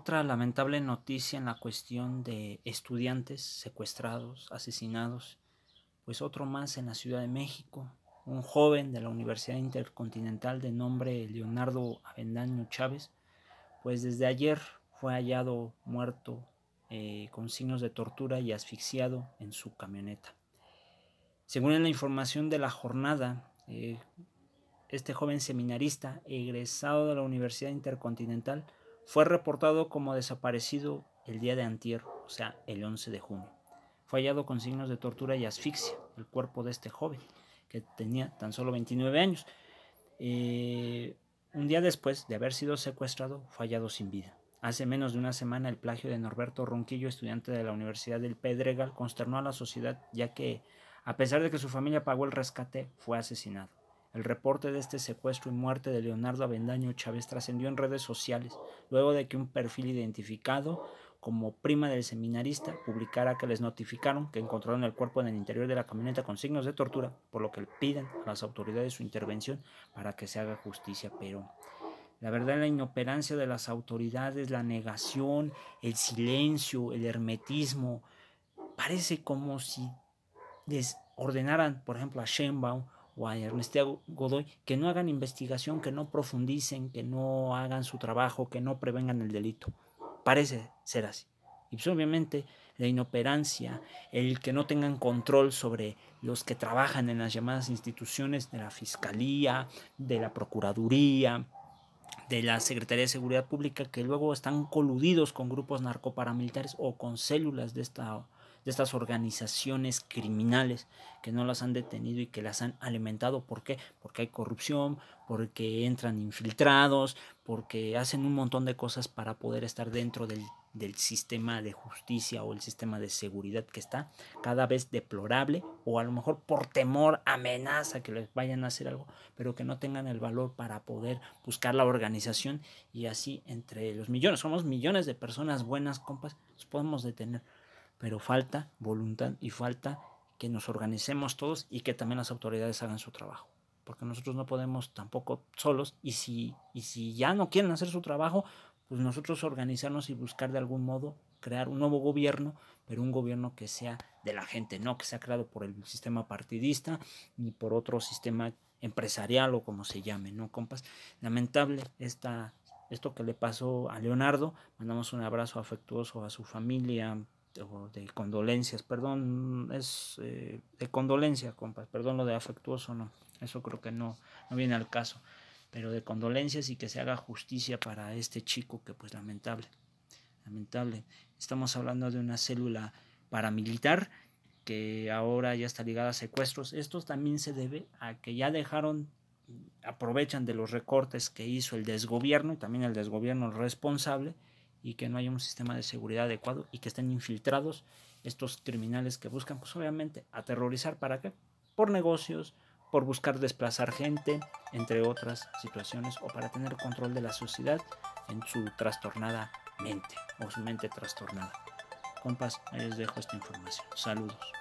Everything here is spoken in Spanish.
otra lamentable noticia en la cuestión de estudiantes secuestrados, asesinados, pues otro más en la Ciudad de México, un joven de la Universidad Intercontinental de nombre Leonardo Avendaño Chávez, pues desde ayer fue hallado muerto eh, con signos de tortura y asfixiado en su camioneta. Según la información de la jornada, eh, este joven seminarista, egresado de la Universidad Intercontinental, fue reportado como desaparecido el día de antier, o sea, el 11 de junio. Fue hallado con signos de tortura y asfixia el cuerpo de este joven, que tenía tan solo 29 años. Eh, un día después de haber sido secuestrado, fue hallado sin vida. Hace menos de una semana el plagio de Norberto Ronquillo, estudiante de la Universidad del Pedregal, consternó a la sociedad ya que, a pesar de que su familia pagó el rescate, fue asesinado. El reporte de este secuestro y muerte de Leonardo Avendaño Chávez trascendió en redes sociales, luego de que un perfil identificado como prima del seminarista publicara que les notificaron que encontraron el cuerpo en el interior de la camioneta con signos de tortura, por lo que piden a las autoridades su intervención para que se haga justicia, pero la verdad la inoperancia de las autoridades, la negación, el silencio, el hermetismo, parece como si les ordenaran, por ejemplo, a Sheinbaum o a Ernesto Godoy que no hagan investigación, que no profundicen, que no hagan su trabajo, que no prevengan el delito. Parece ser así. Y pues, obviamente la inoperancia, el que no tengan control sobre los que trabajan en las llamadas instituciones de la Fiscalía, de la Procuraduría, de la Secretaría de Seguridad Pública, que luego están coludidos con grupos narcoparamilitares o con células de esta de estas organizaciones criminales que no las han detenido y que las han alimentado. ¿Por qué? Porque hay corrupción, porque entran infiltrados, porque hacen un montón de cosas para poder estar dentro del, sistema de justicia o el sistema de seguridad que está cada vez deplorable o a lo mejor por temor, amenaza que les vayan a hacer algo, pero que no tengan el valor para poder buscar la organización y así entre los millones, somos millones de personas buenas, compas, podemos detener pero falta voluntad y falta que nos organicemos todos y que también las autoridades hagan su trabajo. Porque nosotros no podemos tampoco solos y si, y si ya no quieren hacer su trabajo, pues nosotros organizarnos y buscar de algún modo crear un nuevo gobierno, pero un gobierno que sea de la gente, no que sea creado por el sistema partidista ni por otro sistema empresarial o como se llame, ¿no, compas? Lamentable esta, esto que le pasó a Leonardo. Mandamos un abrazo afectuoso a su familia, o de condolencias, perdón, es eh, de condolencia, compas, perdón lo de afectuoso, no, eso creo que no, no viene al caso, pero de condolencias y que se haga justicia para este chico que pues lamentable, lamentable. Estamos hablando de una célula paramilitar que ahora ya está ligada a secuestros. Esto también se debe a que ya dejaron, aprovechan de los recortes que hizo el desgobierno y también el desgobierno responsable y que no haya un sistema de seguridad adecuado y que estén infiltrados estos criminales que buscan, pues obviamente, aterrorizar. ¿Para qué? Por negocios, por buscar desplazar gente, entre otras situaciones, o para tener control de la sociedad en su trastornada mente o su mente trastornada. Compas, les dejo esta información. Saludos.